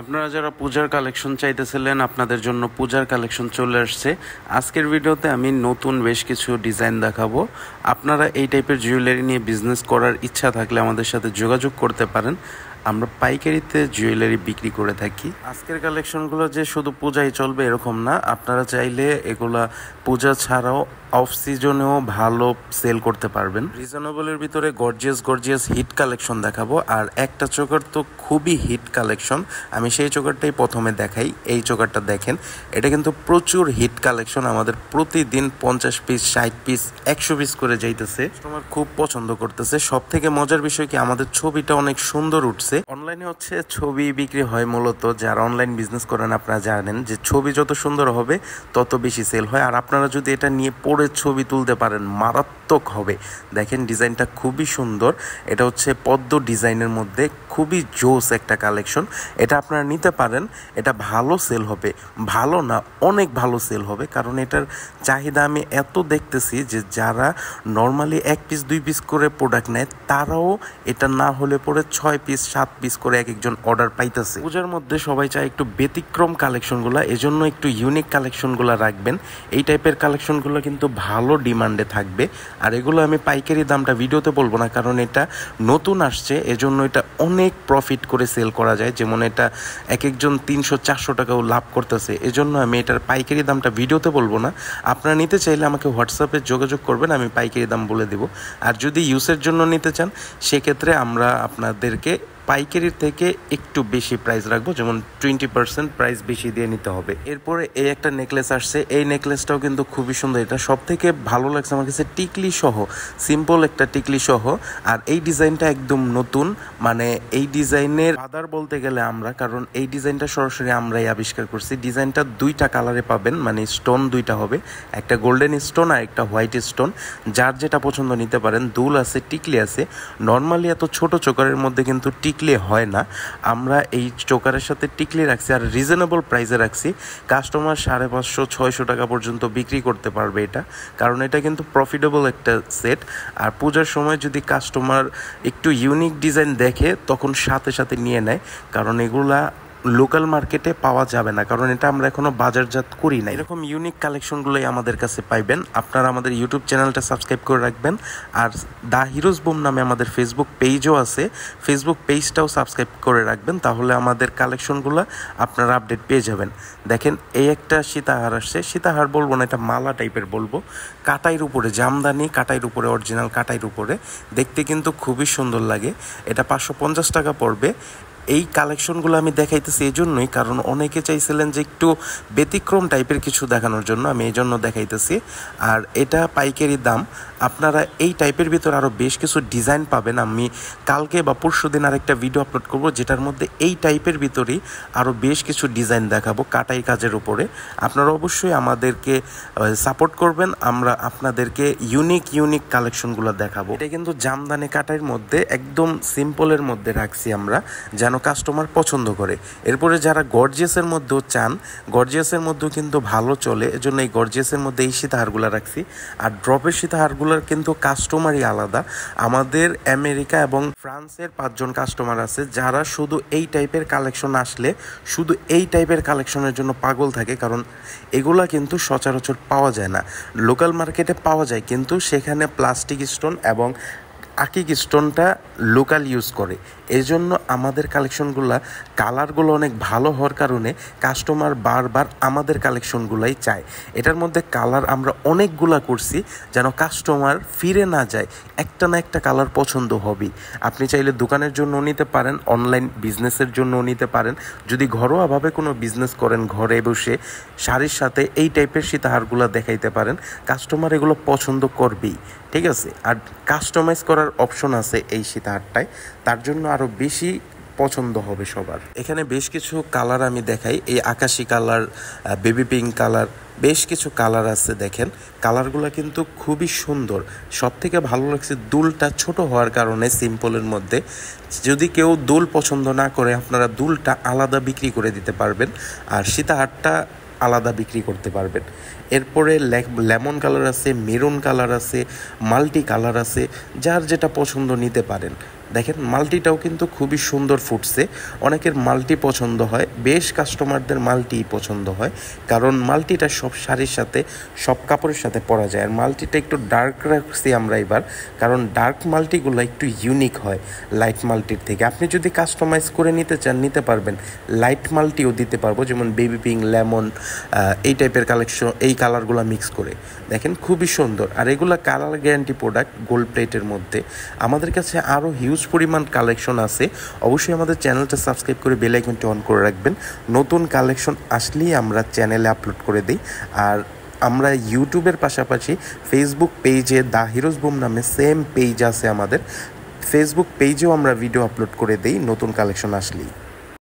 আপনারা যারা পূজার কালেকশন চাইতেছিলেন আপনাদের জন্য পূজার কালেকশন চলে আসছে আজকের ভিডিওতে আমি নতুন বেশ কিছু ডিজাইন দেখাবো আপনারা এই টাইপের জুয়েলারি নিয়ে বিজনেস করার ইচ্ছা থাকলে আমাদের সাথে যোগাযোগ করতে পারেন আমরা পাইকারিতে জুয়েলারি বিক্রি করে থাকি আজকের কালেকশনগুলো যে শুধু পূজাই চলবে এরকম না আপনারা চাইলে এগুলা পূজা ছাড়াও অফ সিজনেও ভালো সেল করতে পারবেন রিজনেবলের ভিতরে গর্জিয়াস গর্জিয়াস হিট কালেকশন দেখাবো আর একটা চোকার তো খুবই হিট কালেকশন আমি সেই চোকারটাই প্রথমে দেখাই এই চোকারটা দেখেন এটা কিন্তু প্রচুর হিট কালেকশন আমাদের প্রতিদিন পঞ্চাশ পিস ষাট পিস একশো পিস করে যাইতেছে তোমার খুব পছন্দ করতেছে সব থেকে মজার বিষয় কি আমাদের ছবিটা অনেক সুন্দর উঠছে আছে অনলাইনে হচ্ছে ছবি বিক্রি হয় মূলত যারা অনলাইন বিজনেস করেন আপনারা জানেন যে ছবি যত সুন্দর হবে তত বেশি সেল হয় আর আপনারা যদি এটা নিয়ে পড়ে ছবি তুলতে পারেন মারাত্মক হবে দেখেন ডিজাইনটা খুবই সুন্দর এটা হচ্ছে পদ্ম ডিজাইনের মধ্যে খুবই জোস একটা কালেকশন এটা আপনারা নিতে পারেন এটা ভালো সেল হবে ভালো না অনেক ভালো সেল হবে কারণ এটার চাহিদা আমি এত দেখতেছি যে যারা নর্মালি এক পিস দুই পিস করে প্রোডাক্ট নেয় তারাও এটা না হলে পরে ছয় পিস সাত পিস করে এক একজন অর্ডার পাইতেছে পূজার মধ্যে সবাই চায় একটু ব্যতিক্রম কালেকশনগুলো এজন্য একটু ইউনিক কালেকশনগুলো রাখবেন এই টাইপের কালেকশনগুলো কিন্তু ভালো ডিমান্ডে থাকবে আর এগুলো আমি পাইকারি দামটা ভিডিওতে বলবো না কারণ এটা নতুন আসছে এজন্য এটা অনেক প্রফিট করে সেল করা যায় যেমন এটা এক একজন তিনশো চারশো টাকাও লাভ করতেছে এজন্য আমি এটার পাইকারি দামটা ভিডিওতে বলবো না আপনারা নিতে চাইলে আমাকে হোয়াটসঅ্যাপে যোগাযোগ করবেন আমি পাইকারি দাম বলে দেব আর যদি ইউসের জন্য নিতে চান সেক্ষেত্রে আমরা আপনাদেরকে পাইকারির থেকে একটু বেশি প্রাইস রাখবো যেমন টোয়েন্টি পার্সেন্ট প্রাইস বেশি দিয়ে নিতে হবে এরপরে এই একটা নেকলেস আসছে এই নেকলেসটাও কিন্তু খুবই সুন্দর এটা সব থেকে ভালো লাগছে আমার কাছে টিকলি সহ সিম্পল একটা টিকলি সহ আর এই ডিজাইনটা একদম নতুন মানে এই ডিজাইনের আদার বলতে গেলে আমরা কারণ এই ডিজাইনটা সরাসরি আমরাই আবিষ্কার করছি ডিজাইনটা দুইটা কালারে পাবেন মানে স্টোন দুইটা হবে একটা গোল্ডেন স্টোন আর একটা হোয়াইট স্টোন যার যেটা পছন্দ নিতে পারেন দুল আছে টিকলি আছে নর্মালি এত ছোট চোকারের মধ্যে কিন্তু টিক টিকলে হয় না আমরা এই চোকারের সাথে টিকলে রাখছি আর রিজনেবল প্রাইসে রাখছি কাস্টমার সাড়ে পাঁচশো ছয়শো টাকা পর্যন্ত বিক্রি করতে পারবে এটা কারণ এটা কিন্তু প্রফিটেবল একটা সেট আর পূজার সময় যদি কাস্টমার একটু ইউনিক ডিজাইন দেখে তখন সাথে সাথে নিয়ে নেয় কারণ এগুলা লোকাল মার্কেটে পাওয়া যাবে না কারণ এটা আমরা এখনো বাজারজাত করি না এরকম ইউনিক কালেকশনগুলোই আমাদের কাছে পাইবেন আপনারা আমাদের ইউটিউব চ্যানেলটা সাবস্ক্রাইব করে রাখবেন আর দা হিরোজ বোম নামে আমাদের ফেসবুক পেজও আছে ফেসবুক পেজটাও সাবস্ক্রাইব করে রাখবেন তাহলে আমাদের কালেকশনগুলো আপনারা আপডেট পেয়ে যাবেন দেখেন এই একটা সীতাহার আসছে সীতাহার বলবো না এটা মালা টাইপের বলবো কাটাইর উপরে জামদানি কাটাইয়ের উপরে অরিজিনাল কাটাইর উপরে দেখতে কিন্তু খুবই সুন্দর লাগে এটা পাঁচশো টাকা পড়বে এই কালেকশনগুলো আমি দেখাইতেছি এই জন্যই কারণ অনেকে চাইছিলেন যে একটু ব্যতিক্রম টাইপের কিছু দেখানোর জন্য আমি এই জন্য দেখাইতেছি আর এটা পাইকারি দাম আপনারা এই টাইপের ভিতর আরও বেশ কিছু ডিজাইন পাবেন আমি কালকে বা পরশু দিন আরেকটা ভিডিও আপলোড করব যেটার মধ্যে এই টাইপের ভিতরেই আরও বেশ কিছু ডিজাইন দেখাবো কাটাই কাজের উপরে আপনারা অবশ্যই আমাদেরকে সাপোর্ট করবেন আমরা আপনাদেরকে ইউনিক ইউনিক কালেকশনগুলো দেখাবো এটা কিন্তু জামদানি কাটাইয়ের মধ্যে একদম সিম্পলের মধ্যে রাখছি আমরা যেন কাস্টমার পছন্দ করে এরপরে যারা গর্জিয়াসের মধ্যেও চান গর্জিয়াসের মধ্যেও কিন্তু ভালো চলে এজন্য এই গর্জিয়াসের মধ্যে এই সীতাহারগুলো রাখছি আর ড্রপের সীতাহারগুলোর কিন্তু কাস্টমারই আলাদা আমাদের আমেরিকা এবং ফ্রান্সের পাঁচজন কাস্টমার আছে যারা শুধু এই টাইপের কালেকশন আসলে শুধু এই টাইপের কালেকশনের জন্য পাগল থাকে কারণ এগুলা কিন্তু সচরাচর পাওয়া যায় না লোকাল মার্কেটে পাওয়া যায় কিন্তু সেখানে প্লাস্টিক স্টোন এবং আকিক স্টোনটা লোকাল ইউজ করে এই জন্য আমাদের কালেকশনগুলো কালারগুলো অনেক ভালো হওয়ার কারণে কাস্টমার বারবার আমাদের কালেকশনগুলাই চায় এটার মধ্যে কালার আমরা অনেকগুলা করছি যেন কাস্টমার ফিরে না যায় একটা না একটা কালার পছন্দ হবেই আপনি চাইলে দোকানের জন্য নিতে পারেন অনলাইন বিজনেসের জন্য নিতে পারেন যদি ঘরোয়াভাবে কোনো বিজনেস করেন ঘরে বসে শাড়ির সাথে এই টাইপের সীতাহারগুলো দেখাইতে পারেন কাস্টমার এগুলো পছন্দ করবেই ঠিক আছে আর কাস্টমাইজ করার অপশন আছে এই সীতা একসাথে আটটায় তার জন্য আরও বেশি পছন্দ হবে সবার এখানে বেশ কিছু কালার আমি দেখাই এই আকাশি কালার বেবি পিঙ্ক কালার বেশ কিছু কালার আছে দেখেন কালারগুলো কিন্তু খুবই সুন্দর সব থেকে ভালো লাগছে দুলটা ছোট হওয়ার কারণে সিম্পলের মধ্যে যদি কেউ দুল পছন্দ না করে আপনারা দুলটা আলাদা বিক্রি করে দিতে পারবেন আর সীতাহাটটা আলাদা বিক্রি করতে পারবেন এরপরে লেমন কালার আছে মেরুন কালার আছে মাল্টি কালার আছে যার যেটা পছন্দ নিতে পারেন দেখেন মাল্টিটাও কিন্তু খুবই সুন্দর ফুটছে অনেকের মাল্টি পছন্দ হয় বেশ কাস্টমারদের মাল্টি পছন্দ হয় কারণ মাল্টিটা সব শাড়ির সাথে সব কাপড়ের সাথে পরা যায় আর মাল্টিটা একটু ডার্ক রাখছি আমরা এবার কারণ ডার্ক মাল্টিগুলো একটু ইউনিক হয় লাইট মাল্টির থেকে আপনি যদি কাস্টমাইজ করে নিতে চান নিতে পারবেন লাইট মাল্টিও দিতে পারবো যেমন বেবি পিঙ্ক লেমন এই টাইপের কালেকশন এই কালারগুলো মিক্স করে দেখেন খুবই সুন্দর আর এগুলো কালার গ্যারান্টি প্রোডাক্ট গোল্ড প্লেটের মধ্যে আমাদের কাছে আরও হিউজ হিউজ পরিমাণ কালেকশন আছে অবশ্যই আমাদের চ্যানেলটা সাবস্ক্রাইব করে বেল আইকনটি অন করে রাখবেন নতুন কালেকশন আসলেই আমরা চ্যানেলে আপলোড করে দিই আর আমরা ইউটিউবের পাশাপাশি ফেসবুক পেজে দা হিরোজ বুম নামে সেম পেজ আছে আমাদের ফেসবুক পেজেও আমরা ভিডিও আপলোড করে দিই নতুন কালেকশন আসলেই